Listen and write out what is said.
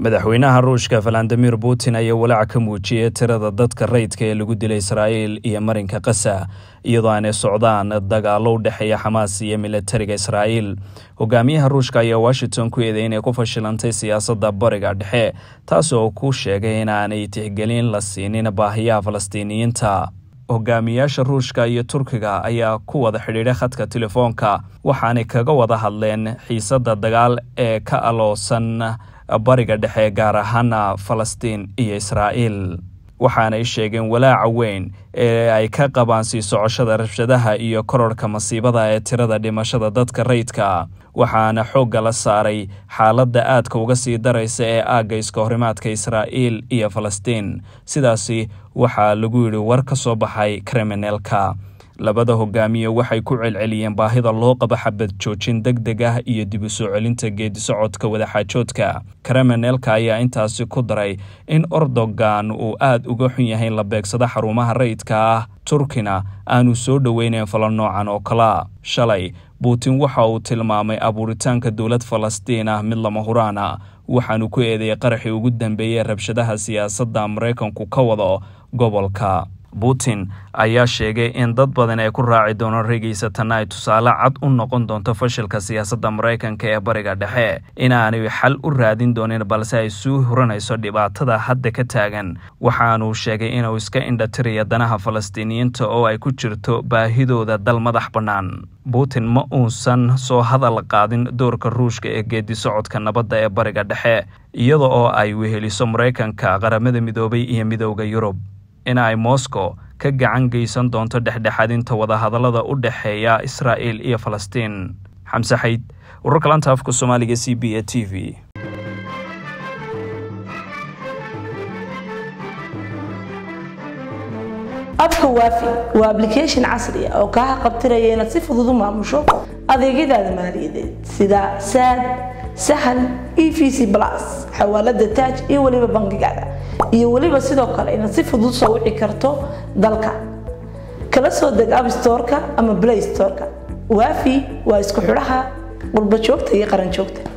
madaxweynaha ruushka valandimir putin ayaa walaac ka muujiyey tirada dadka raydka ee lagu dilay israa'iil iyo marinka kasa iyadoo aanay socdaan dagaalo u dhexeeya xamaas iyo milatariga israa'iil hogaamiyaha ruushka ayaa washington ku eeday inay ku fashilantay siyaasadda bariga dhexe taasi oo ku sheegay inaanay tixgelin la siinin baahiyaha falastiiniyiinta hogaamiyaasha ruushka iyo turkiga ayaa ku wada xidhiidhay khadka telefoonka waxaanay kaga wada hadleen xiisadda dagaal ee ka aloosan bariga dhexe gaar ahaana falastiin iyo israa'iil waxaanay sheegeen walaaca weyn ee ay ka qabaan sii socoshada rabshadaha iyo kororhka masiibada ee tirada dhimashada dadka rayidka waxaana xoogga la saaray xaaladda aadka uga sii daraysa ee aagga iskahorimaadka israa'iil iyo falastiin sidaasi waxaa lagu yidhi war ka soo baxay kriminalka labada hogaamiye waxay ku celceliyeen baahida loo qaba xabad joojin deg deg ah iyo dib u soo celinta geedi wadaxaajoodka kramenelka ayaa intaasi ku daray in ordogan uu aad uga xun yahay la beegsado xarumaha rayidka ah turkina aanu soo dhoweyneyn falan noocan oo kala shalay buutin waxa uu tilmaamay abuuritaanka dowlad falastiin ah mid lama huraana ah. waxaanu ku eedeeyey qaraxii ugu dambeeyey rabshadaha siyaasadda maraykanku ka wado gobolka putin ayaa sheegay in dad badan ay ku raaci doonaan reygiisa tanna ay tusaale cad u noqon doonto fashilka siyaasadda maraykanka ee bariga dhexe inaanay xal u raadin doonin balse ay suu huranayso dhibaatada hadda ka taagan waxaanuu sheegay inuu iska indhatiraya danaha falastiiniyiinta oo ay ku jirto baahidooda dal madax bannaan putin ma uusan soo hadal qaadin doorka ruushka ee geeddi socodka nabadda ee bariga dhexe iyada oo ay weheliso maraykanka qaramada midoobay iyo midowda yurub in ay moscow ka gacan geysan doonto dhexdhexaadinta wadahadallada u dhexeeya israa'il iyo falastiin xamse xayd wararka lanta afka soomaaliga c b a t v abka waafi waa application casri ah oo kaa qabtiraya inaad si fudud u maamusho adeegyadaada maaliyadeed sida saad sahal e v c plus xawaalada taaj iyo weliba bangigaaga iyo weliba sidoo kale inaad si fudud soo wici karto dalka kala soo deg abstoreka ama blaystoreka waafi waa isku xidhaha qurbajoogta iyo qaranjoogta